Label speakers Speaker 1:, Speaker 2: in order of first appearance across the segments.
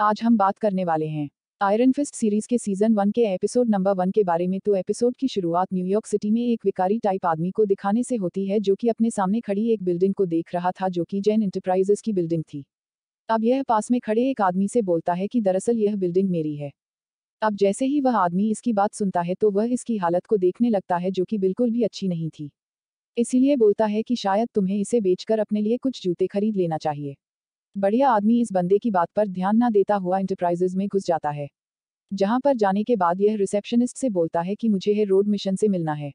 Speaker 1: आज हम बात करने वाले हैं आयरन फिस्ट सीरीज के सीजन वन के एपिसोड नंबर वन के बारे में तो एपिसोड की शुरुआत न्यूयॉर्क सिटी में एक विकारी टाइप आदमी को दिखाने से होती है जो कि अपने सामने खड़ी एक बिल्डिंग को देख रहा था जो कि जैन इंटरप्राइजेस की बिल्डिंग थी अब यह पास में खड़े एक आदमी से बोलता है कि दरअसल यह बिल्डिंग मेरी है अब जैसे ही वह आदमी इसकी बात सुनता है तो वह इसकी हालत को देखने लगता है जो कि बिल्कुल भी अच्छी नहीं थी इसीलिए बोलता है कि शायद तुम्हें इसे बेचकर अपने लिए कुछ जूते खरीद लेना चाहिए बढ़िया आदमी इस बंदे की बात पर ध्यान न देता हुआ इंटरप्राइजेज में घुस जाता है जहां पर जाने के बाद यह रिसेप्शनिस्ट से बोलता है कि मुझे यह रोड मिशन से मिलना है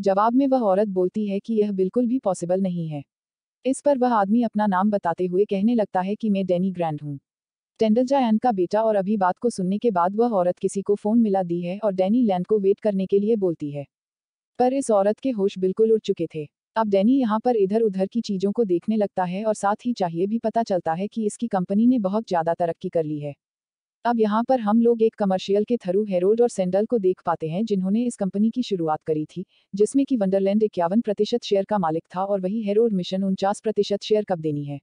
Speaker 1: जवाब में वह औरत बोलती है कि यह बिल्कुल भी पॉसिबल नहीं है इस पर वह आदमी अपना नाम बताते हुए कहने लगता है कि मैं डैनी ग्रैंड हूँ टेंडलजा एन का बेटा और अभी बात को सुनने के बाद वह औरत किसी को फोन मिला दी है और डैनी लैंड को वेट करने के लिए बोलती है पर इस औरत के होश बिल्कुल उड़ चुके थे अब डैनी यहाँ पर इधर उधर की चीजों को देखने लगता है और साथ ही चाहिए भी पता चलता है कि इसकी कंपनी ने बहुत ज्यादा तरक्की कर ली है अब यहाँ पर हम लोग एक कमर्शियल के थ्रू हेरोल्ड और सेंडल को देख पाते हैं जिन्होंने इस कंपनी की शुरुआत करी थी जिसमें कि वंडरलैंड इक्यावन प्रतिशत शेयर का मालिक था और वही हेरोल्ड मिशन उनचास प्रतिशत शेयर कब देनी है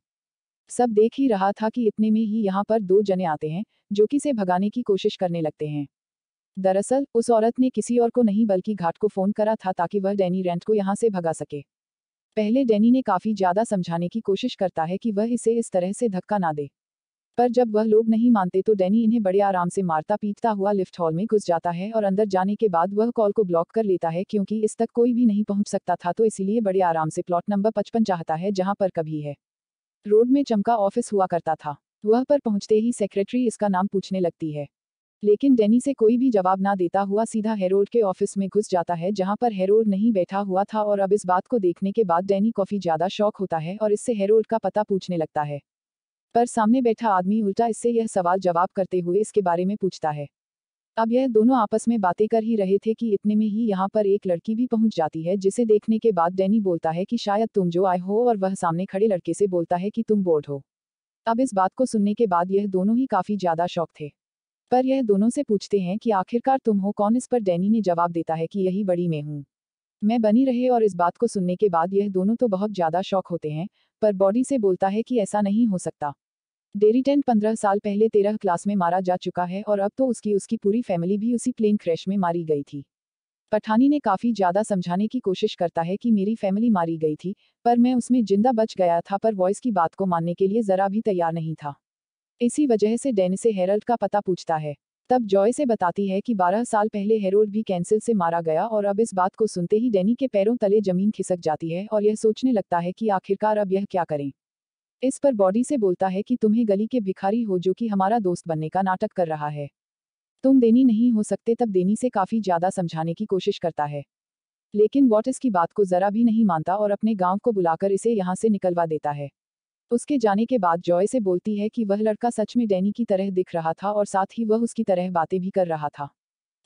Speaker 1: सब देख ही रहा था कि इतने में ही यहाँ पर दो जने आते हैं जो कि से भगाने की कोशिश करने लगते हैं दरअसल उस औरत ने किसी और को नहीं बल्कि घाट को फोन करा था ताकि वह डैनी रेंट को यहाँ से भगा सके पहले डेनी ने काफी ज्यादा समझाने की कोशिश करता है कि वह इसे इस तरह से धक्का ना दे पर जब वह लोग नहीं मानते तो डेनी इन्हें बड़े आराम से मारता पीटता हुआ लिफ्ट हॉल में घुस जाता है और अंदर जाने के बाद वह कॉल को ब्लॉक कर लेता है क्योंकि इस तक कोई भी नहीं पहुंच सकता था तो इसीलिए बड़े आराम से प्लॉट नंबर पचपन चाहता है जहां पर कभी है रोड में चमका ऑफिस हुआ करता था वह पर पहुंचते ही सेक्रेटरी इसका नाम पूछने लगती है लेकिन डेनी से कोई भी जवाब ना देता हुआ सीधा हेरोल्ड के ऑफिस में घुस जाता है जहां पर हेरोड नहीं बैठा हुआ था और अब इस बात को देखने के बाद डेनी काफी ज्यादा शौक होता है और इससे हेरोल्ड का पता पूछने लगता है पर सामने बैठा आदमी उल्टा इससे यह सवाल जवाब करते हुए इसके बारे में पूछता है अब यह दोनों आपस में बातें कर ही रहे थे कि इतने में ही यहाँ पर एक लड़की भी पहुंच जाती है जिसे देखने के बाद डैनी बोलता है कि शायद तुम जो आए हो और वह सामने खड़े लड़के से बोलता है कि तुम बोर्ड हो अब इस बात को सुनने के बाद यह दोनों ही काफी ज्यादा शौक थे पर यह दोनों से पूछते हैं कि आखिरकार तुम हो कौन इस पर डैनी ने जवाब देता है कि यही बड़ी मैं हूँ मैं बनी रहे और इस बात को सुनने के बाद यह दोनों तो बहुत ज्यादा शौक होते हैं पर बॉडी से बोलता है कि ऐसा नहीं हो सकता डेरी टेन पंद्रह साल पहले तेरह क्लास में मारा जा चुका है और अब तो उसकी उसकी पूरी फैमिली भी उसी प्लेन क्रैश में मारी गई थी पठानी ने काफ़ी ज़्यादा समझाने की कोशिश करता है कि मेरी फैमिली मारी गई थी पर मैं उसमें जिंदा बच गया था पर वॉइस की बात को मानने के लिए ज़रा भी तैयार नहीं था इसी वजह से डेन से हेरल्ड का पता पूछता है तब जॉय से बताती है कि 12 साल पहले हेरोल्ड भी कैंसिल से मारा गया और अब इस बात को सुनते ही डेनी के पैरों तले जमीन खिसक जाती है और यह सोचने लगता है कि आखिरकार अब यह क्या करें इस पर बॉडी से बोलता है कि तुम्हें गली के भिखारी हो जो कि हमारा दोस्त बनने का नाटक कर रहा है तुम देनी नहीं हो सकते तब देनी से काफ़ी ज़्यादा समझाने की कोशिश करता है लेकिन वॉट इसकी बात को ज़रा भी नहीं मानता और अपने गांव को बुलाकर इसे यहाँ से निकलवा देता है उसके जाने के बाद जॉय से बोलती है कि वह लड़का सच में डैनी की तरह दिख रहा था और साथ ही वह उसकी तरह बातें भी कर रहा था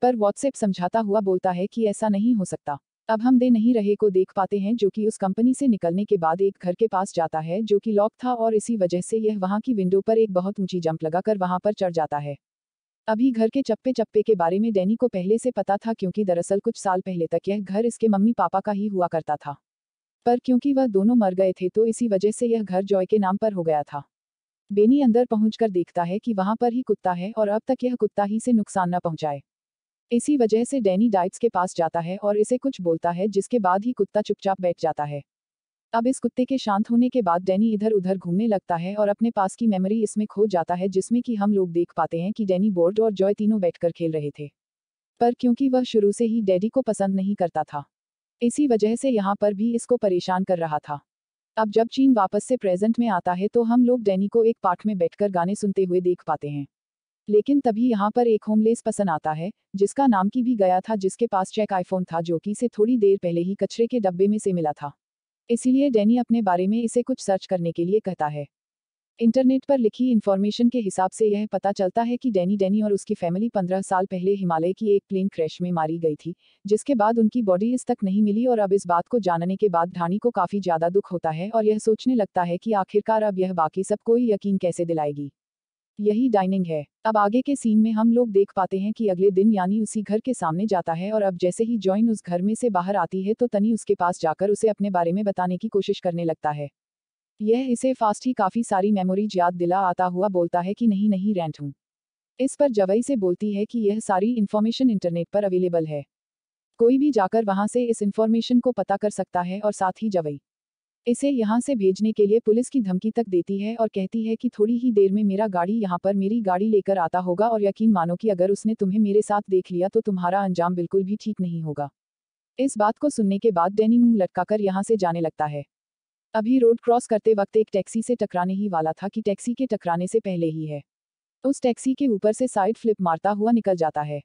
Speaker 1: पर व्हाट्सएप समझाता हुआ बोलता है कि ऐसा नहीं हो सकता अब हम दे नहीं रहे को देख पाते हैं जो कि उस कंपनी से निकलने के बाद एक घर के पास जाता है जो कि लॉक था और इसी वजह से यह वहां की विंडो पर एक बहुत ऊंची जंप लगाकर वहां पर चढ़ जाता है अभी घर के चप्पे चप्पे के बारे में डैनी को पहले से पता था क्योंकि दरअसल कुछ साल पहले तक यह घर इसके मम्मी पापा का ही हुआ करता था पर क्योंकि वह दोनों मर गए थे तो इसी वजह से यह घर जॉय के नाम पर हो गया था बेनी अंदर पहुंचकर देखता है कि वहां पर ही कुत्ता है और अब तक यह कुत्ता ही से नुकसान न पहुंचाए इसी वजह से डैनी डाइट्स के पास जाता है और इसे कुछ बोलता है जिसके बाद ही कुत्ता चुपचाप बैठ जाता है अब इस कुत्ते के शांत होने के बाद डैनी इधर उधर घूमने लगता है और अपने पास की मेमोरी इसमें खो जाता है जिसमें कि हम लोग देख पाते हैं कि डैनी बोर्ड और जॉय तीनों बैठकर खेल रहे थे पर क्योंकि वह शुरू से ही डैडी को पसंद नहीं करता था इसी वजह से यहाँ पर भी इसको परेशान कर रहा था अब जब चीन वापस से प्रेजेंट में आता है तो हम लोग डैनी को एक पार्क में बैठकर गाने सुनते हुए देख पाते हैं लेकिन तभी यहाँ पर एक होमलेस पसंद आता है जिसका नाम की भी गया था जिसके पास चेक आईफोन था जो कि इसे थोड़ी देर पहले ही कचरे के डब्बे में से मिला था इसीलिए डैनी अपने बारे में इसे कुछ सर्च करने के लिए कहता है इंटरनेट पर लिखी इन्फॉर्मेशन के हिसाब से यह पता चलता है कि डैनी डैनी और उसकी फैमिली पंद्रह साल पहले हिमालय की एक प्लेन क्रैश में मारी गई थी जिसके बाद उनकी बॉडी इस तक नहीं मिली और अब इस बात को जानने के बाद ढानी को काफी ज्यादा दुख होता है और यह सोचने लगता है कि आखिरकार अब यह बाकी सब कोई यकीन कैसे दिलाएगी यही डाइनिंग है अब आगे के सीन में हम लोग देख पाते हैं कि अगले दिन यानी उसी घर के सामने जाता है और अब जैसे ही जॉइन उस घर में से बाहर आती है तो तनी उसके पास जाकर उसे अपने बारे में बताने की कोशिश करने लगता है यह इसे फास्ट ही काफ़ी सारी मेमोरीज याद दिला आता हुआ बोलता है कि नहीं नहीं रेंट हूँ इस पर जवई से बोलती है कि यह सारी इन्फॉर्मेशन इंटरनेट पर अवेलेबल है कोई भी जाकर वहां से इस इन्फॉर्मेशन को पता कर सकता है और साथ ही जवई इसे यहाँ से भेजने के लिए पुलिस की धमकी तक देती है और कहती है कि थोड़ी ही देर में मेरा गाड़ी यहाँ पर मेरी गाड़ी लेकर आता होगा और यकीन मानो कि अगर उसने तुम्हें मेरे साथ देख लिया तो तुम्हारा अंजाम बिल्कुल भी ठीक नहीं होगा इस बात को सुनने के बाद डैनी मुंह लटकाकर यहाँ से जाने लगता है अभी रोड क्रॉस करते वक्त एक टैक्सी से टकराने ही वाला था कि टैक्सी के टकराने से पहले ही है उस टैक्सी के ऊपर से साइड फ्लिप मारता हुआ निकल जाता है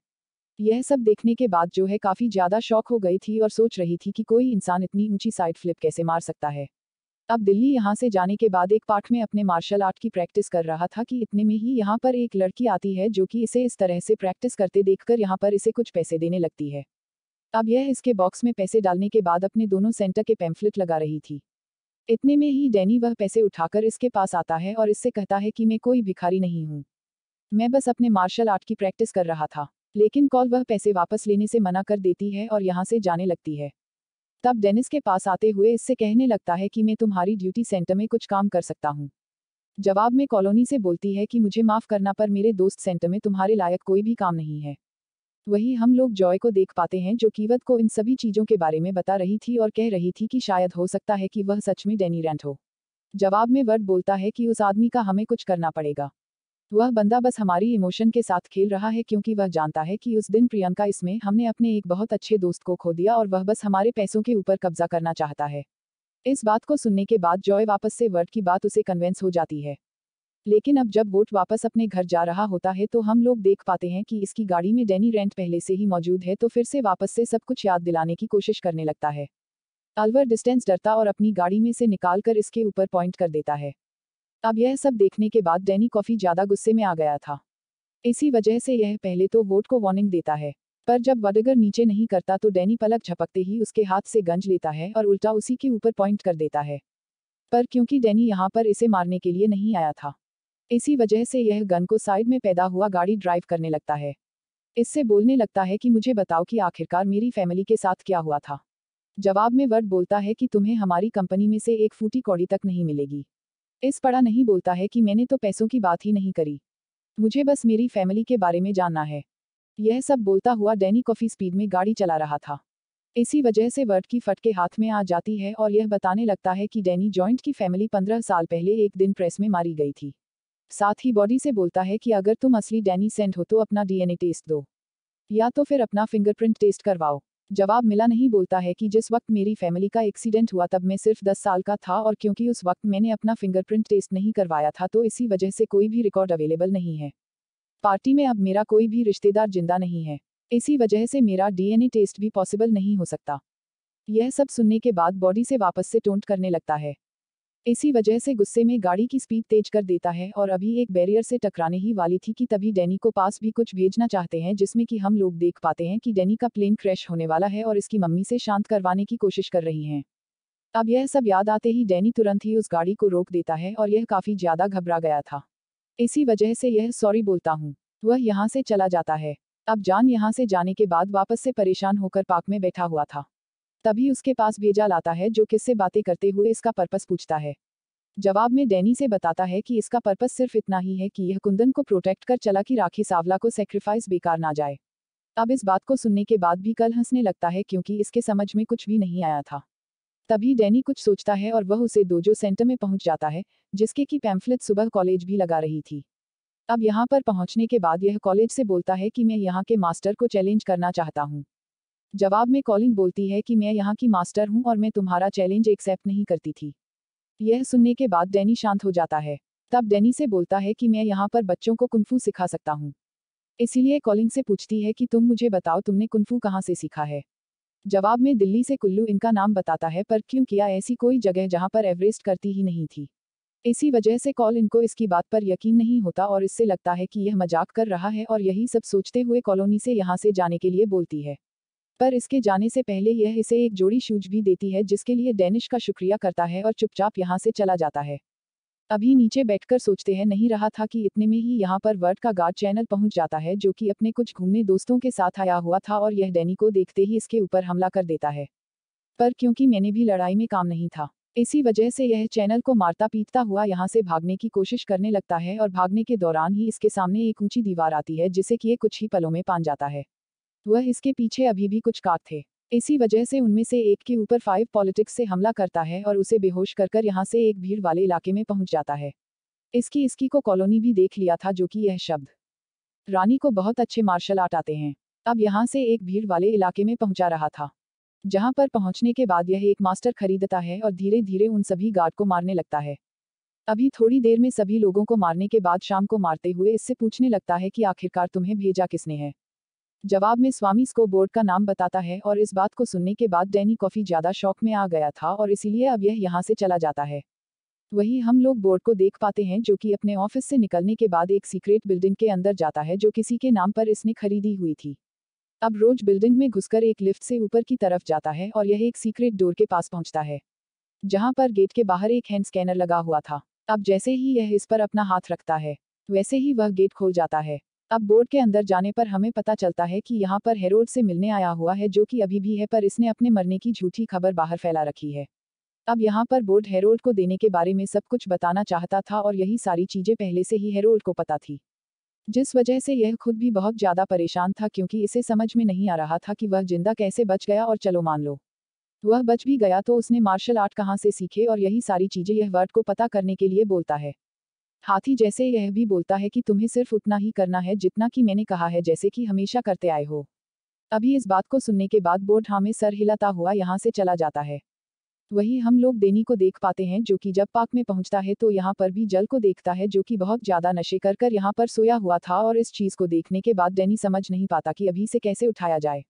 Speaker 1: यह सब देखने के बाद जो है काफ़ी ज़्यादा शौक हो गई थी और सोच रही थी कि कोई इंसान इतनी ऊंची साइड फ्लिप कैसे मार सकता है अब दिल्ली यहाँ से जाने के बाद एक पार्ट में अपने मार्शल आर्ट की प्रैक्टिस कर रहा था कि इतने में ही यहाँ पर एक लड़की आती है जो कि इसे इस तरह से प्रैक्टिस करते कर यहाँ पर इसे कुछ पैसे देने लगती है अब यह इसके बॉक्स में पैसे डालने के बाद अपने दोनों सेंटर के पैम्फलेट लगा रही थी इतने में ही डैनी वह पैसे उठाकर इसके पास आता है और इससे कहता है कि मैं कोई भिखारी नहीं हूँ मैं बस अपने मार्शल आर्ट की प्रैक्टिस कर रहा था लेकिन कॉल वह पैसे वापस लेने से मना कर देती है और यहाँ से जाने लगती है तब डेनिस के पास आते हुए इससे कहने लगता है कि मैं तुम्हारी ड्यूटी सेंटर में कुछ काम कर सकता हूँ जवाब में कॉलोनी से बोलती है कि मुझे माफ़ करना पर मेरे दोस्त सेंटर में तुम्हारे लायक कोई भी काम नहीं है वही हम लोग जॉय को देख पाते हैं जो कीवत को इन सभी चीजों के बारे में बता रही थी और कह रही थी कि शायद हो सकता है कि वह सच में डेनी रेंट हो जवाब में वर्ड बोलता है कि उस आदमी का हमें कुछ करना पड़ेगा वह बंदा बस हमारी इमोशन के साथ खेल रहा है क्योंकि वह जानता है कि उस दिन प्रियंका इसमें हमने अपने एक बहुत अच्छे दोस्त को खो दिया और वह बस हमारे पैसों के ऊपर कब्जा करना चाहता है इस बात को सुनने के बाद जॉय वापस से वर्ड की बात उसे कन्वेंस हो जाती है लेकिन अब जब बोट वापस अपने घर जा रहा होता है तो हम लोग देख पाते हैं कि इसकी गाड़ी में डैनी रेंट पहले से ही मौजूद है तो फिर से वापस से सब कुछ याद दिलाने की कोशिश करने लगता है अलवर डिस्टेंस डरता और अपनी गाड़ी में से निकाल कर इसके ऊपर पॉइंट कर देता है अब यह सब देखने के बाद डैनी कॉफी ज्यादा गुस्से में आ गया था इसी वजह से यह पहले तो वोट को वार्निंग देता है पर जब वडगर नीचे नहीं करता तो डैनी पलक झपकते ही उसके हाथ से गंज लेता है और उल्टा उसी के ऊपर पॉइंट कर देता है पर क्योंकि डैनी यहाँ पर इसे मारने के लिए नहीं आया था इसी वजह से यह गन को साइड में पैदा हुआ गाड़ी ड्राइव करने लगता है इससे बोलने लगता है कि मुझे बताओ कि आखिरकार मेरी फैमिली के साथ क्या हुआ था जवाब में वर्ड बोलता है कि तुम्हें हमारी कंपनी में से एक फूटी कौड़ी तक नहीं मिलेगी इस पड़ा नहीं बोलता है कि मैंने तो पैसों की बात ही नहीं करी मुझे बस मेरी फैमिली के बारे में जानना है यह सब बोलता हुआ डैनी कॉफी स्पीड में गाड़ी चला रहा था इसी वजह से वर्ड की फट के हाथ में आ जाती है और यह बताने लगता है कि डैनी जॉइंट की फैमिली पंद्रह साल पहले एक दिन प्रेस में मारी गई थी साथ ही बॉडी से बोलता है कि अगर तुम असली डैनी सेंट हो तो अपना डीएनए टेस्ट दो या तो फिर अपना फिंगरप्रिंट टेस्ट करवाओ जवाब मिला नहीं बोलता है कि जिस वक्त मेरी फैमिली का एक्सीडेंट हुआ तब मैं सिर्फ दस साल का था और क्योंकि उस वक्त मैंने अपना फिंगरप्रिंट टेस्ट नहीं करवाया था तो इसी वजह से कोई भी रिकॉर्ड अवेलेबल नहीं है पार्टी में अब मेरा कोई भी रिश्तेदार जिंदा नहीं है इसी वजह से मेरा डीएनए टेस्ट भी पॉसिबल नहीं हो सकता यह सब सुनने के बाद बॉडी से वापस से टोंट करने लगता है इसी वजह से गुस्से में गाड़ी की स्पीड तेज कर देता है और अभी एक बैरियर से टकराने ही वाली थी कि तभी डैनी को पास भी कुछ भेजना चाहते हैं जिसमें कि हम लोग देख पाते हैं कि डैनी का प्लेन क्रैश होने वाला है और इसकी मम्मी से शांत करवाने की कोशिश कर रही हैं अब यह सब याद आते ही डैनी तुरंत ही उस गाड़ी को रोक देता है और यह काफी ज्यादा घबरा गया था इसी वजह से यह सॉरी बोलता हूँ वह यहाँ से चला जाता है अब जान यहाँ से जाने के बाद वापस से परेशान होकर पार्क में बैठा हुआ था तभी उसके पास भेजा लाता है जो किससे बातें करते हुए इसका पर्पस पूछता है जवाब में डैनी से बताता है कि इसका पर्पस सिर्फ इतना ही है कि यह कुंदन को प्रोटेक्ट कर चला कि राखी सावला को सेक्रीफाइस बेकार ना जाए अब इस बात को सुनने के बाद भी कल हंसने लगता है क्योंकि इसके समझ में कुछ भी नहीं आया था तभी डैनी कुछ सोचता है और वह उसे दोजो सेंटर में पहुंच जाता है जिसके की पैम्फलेट सुबह कॉलेज भी लगा रही थी अब यहाँ पर पहुंचने के बाद यह कॉलेज से बोलता है कि मैं यहाँ के मास्टर को चैलेंज करना चाहता हूँ जवाब में कॉलिंग बोलती है कि मैं यहाँ की मास्टर हूँ और मैं तुम्हारा चैलेंज एक्सेप्ट नहीं करती थी यह सुनने के बाद डैनी शांत हो जाता है तब डैनी से बोलता है कि मैं यहाँ पर बच्चों को कुनफू सिखा सकता हूँ इसीलिए कॉलिंग से पूछती है कि तुम मुझे बताओ तुमने कुनफू कहाँ से सीखा है जवाब में दिल्ली से कुल्लू इनका नाम बताता है पर क्यों किया ऐसी कोई जगह जहाँ पर एवरेस्ट करती ही नहीं थी इसी वजह से कॉल इनको इसकी बात पर यकीन नहीं होता और इससे लगता है कि यह मजाक कर रहा है और यही सब सोचते हुए कॉलोनी से यहाँ से जाने के लिए बोलती है पर इसके जाने से पहले यह इसे एक जोड़ी शूज भी देती है जिसके लिए डेनिश का शुक्रिया करता है और चुपचाप यहाँ से चला जाता है अभी नीचे बैठकर सोचते हैं नहीं रहा था कि इतने में ही यहाँ पर वर्ड का गार्ड चैनल पहुंच जाता है जो कि अपने कुछ घूमने दोस्तों के साथ आया हुआ था और यह डैनी को देखते ही इसके ऊपर हमला कर देता है पर क्योंकि मैंने भी लड़ाई में काम नहीं था इसी वजह से यह चैनल को मारता पीटता हुआ यहाँ से भागने की कोशिश करने लगता है और भागने के दौरान ही इसके सामने एक ऊंची दीवार आती है जिसे कि ये कुछ ही पलों में पान जाता है वह इसके पीछे अभी भी कुछ काट थे इसी वजह से उनमें से एक के ऊपर फाइव पॉलिटिक्स से हमला करता है और उसे बेहोश कर कर यहाँ से एक भीड़ वाले इलाके में पहुंच जाता है इसकी इसकी को कॉलोनी भी देख लिया था जो कि यह शब्द रानी को बहुत अच्छे मार्शल आर्ट आते हैं अब यहाँ से एक भीड़ वाले इलाके में पहुंचा रहा था जहाँ पर पहुंचने के बाद यह एक मास्टर खरीदता है और धीरे धीरे उन सभी गार्ड को मारने लगता है अभी थोड़ी देर में सभी लोगों को मारने के बाद शाम को मारते हुए इससे पूछने लगता है कि आखिरकार तुम्हें भेजा किसने है जवाब में स्वामी इसको बोर्ड का नाम बताता है और इस बात को सुनने के बाद डैनी कॉफी ज्यादा शौक में आ गया था और इसीलिए अब यह यहाँ से चला जाता है वही हम लोग बोर्ड को देख पाते हैं जो कि अपने ऑफिस से निकलने के बाद एक सीक्रेट बिल्डिंग के अंदर जाता है जो किसी के नाम पर इसने खरीदी हुई थी अब रोज बिल्डिंग में घुसकर एक लिफ्ट से ऊपर की तरफ जाता है और यह एक सीक्रेट डोर के पास पहुंचता है जहां पर गेट के बाहर एक हैंड स्कैनर लगा हुआ था अब जैसे ही यह इस पर अपना हाथ रखता है वैसे ही वह गेट खोल जाता है अब बोर्ड के अंदर जाने पर हमें पता चलता है कि यहाँ पर हेरोल्ड से मिलने आया हुआ है जो कि अभी भी है पर इसने अपने मरने की झूठी खबर बाहर फैला रखी है अब यहाँ पर बोर्ड हेरोल्ड को देने के बारे में सब कुछ बताना चाहता था और यही सारी चीजें पहले से ही हेरोल्ड को पता थी जिस वजह से यह खुद भी बहुत ज्यादा परेशान था क्योंकि इसे समझ में नहीं आ रहा था कि वह जिंदा कैसे बच गया और चलो मान लो वह बच भी गया तो उसने मार्शल आर्ट कहाँ से सीखे और यही सारी चीजें यह वर्ड को पता करने के लिए बोलता है हाथी जैसे यह भी बोलता है कि तुम्हें सिर्फ उतना ही करना है जितना कि मैंने कहा है जैसे कि हमेशा करते आए हो अभी इस बात को सुनने के बाद बोर्ड हामे सर हिलाता हुआ यहाँ से चला जाता है वही हम लोग देनी को देख पाते हैं जो कि जब पार्क में पहुंचता है तो यहाँ पर भी जल को देखता है जो कि बहुत ज्यादा नशे कर कर यहाँ पर सोया हुआ था और इस चीज को देखने के बाद डैनी समझ नहीं पाता कि अभी से कैसे उठाया जाए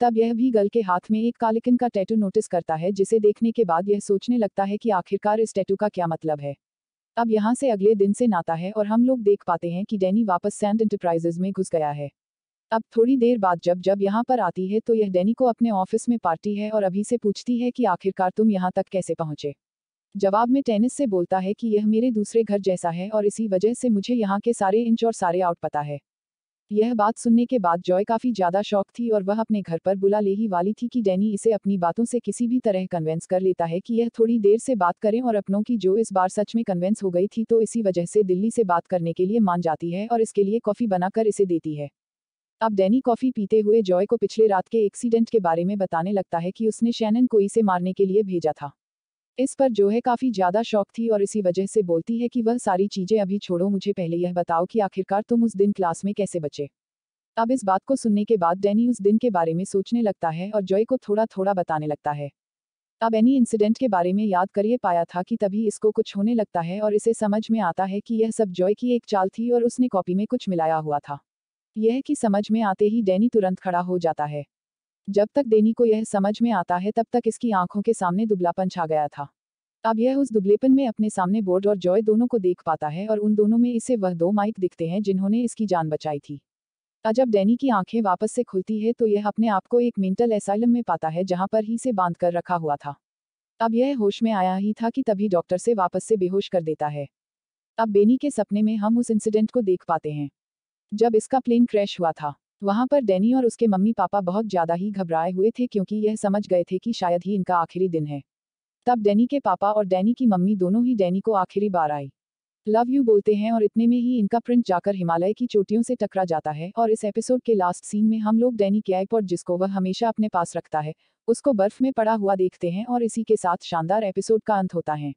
Speaker 1: तब यह भी गल के हाथ में एक कालिकन का टैटू नोटिस करता है जिसे देखने के बाद यह सोचने लगता है कि आखिरकार इस टैटू का क्या मतलब है अब यहाँ से अगले दिन से नाता है और हम लोग देख पाते हैं कि डैनी वापस सैंड इंटरप्राइजेज में घुस गया है अब थोड़ी देर बाद जब जब यहाँ पर आती है तो यह डैनी को अपने ऑफिस में पार्टी है और अभी से पूछती है कि आखिरकार तुम यहाँ तक कैसे पहुँचे जवाब में टेनिस से बोलता है कि यह मेरे दूसरे घर जैसा है और इसी वजह से मुझे यहाँ के सारे इंच और सारे आउट पता है यह बात सुनने के बाद जॉय काफी ज्यादा शौक थी और वह अपने घर पर बुला ले ही वाली थी कि डैनी इसे अपनी बातों से किसी भी तरह कन्वेंस कर लेता है कि यह थोड़ी देर से बात करें और अपनों की जो इस बार सच में कन्वेंस हो गई थी तो इसी वजह से दिल्ली से बात करने के लिए मान जाती है और इसके लिए कॉफी बनाकर इसे देती है अब डैनी कॉफी पीते हुए जॉय को पिछले रात के एक्सीडेंट के बारे में बताने लगता है कि उसने शैनन को इसे मारने के लिए भेजा था इस पर जो है काफी ज्यादा शौक थी और इसी वजह से बोलती है कि वह सारी चीजें अभी छोड़ो मुझे पहले यह बताओ कि आखिरकार तुम उस दिन क्लास में कैसे बचे अब इस बात को सुनने के बाद डैनी उस दिन के बारे में सोचने लगता है और जॉय को थोड़ा थोड़ा बताने लगता है अब एनी इंसिडेंट के बारे में याद करिए पाया था कि तभी इसको कुछ होने लगता है और इसे समझ में आता है कि यह सब जॉय की एक चाल थी और उसने कॉपी में कुछ मिलाया हुआ था यह कि समझ में आते ही डैनी तुरंत खड़ा हो जाता है जब तक देनी को यह समझ में आता है तब तक इसकी आंखों के सामने दुबलापन छा गया था अब यह उस दुबलेपन में अपने सामने बोर्ड और जॉय दोनों को देख पाता है और उन दोनों में इसे वह दो माइक दिखते हैं जिन्होंने इसकी जान बचाई थी अजब डैनी की आंखें वापस से खुलती है तो यह अपने आप को एक मेंटल एसाइलम में पाता है जहां पर ही से बांध कर रखा हुआ था अब यह होश में आया ही था कि तभी डॉक्टर से वापस से बेहोश कर देता है अब बेनी के सपने में हम उस इंसिडेंट को देख पाते हैं जब इसका प्लेन क्रैश हुआ था वहां पर डैनी और उसके मम्मी पापा बहुत ज्यादा ही घबराए हुए थे क्योंकि यह समझ गए थे कि शायद ही इनका आखिरी दिन है तब डैनी के पापा और डैनी की मम्मी दोनों ही डैनी को आखिरी बार आई लव यू बोलते हैं और इतने में ही इनका प्रिंट जाकर हिमालय की चोटियों से टकरा जाता है और इस एपिसोड के लास्ट सीन में हम लोग डैनी के आईपॉड जिसको वह हमेशा अपने पास रखता है उसको बर्फ में पड़ा हुआ देखते हैं और इसी के साथ शानदार एपिसोड का अंत होता है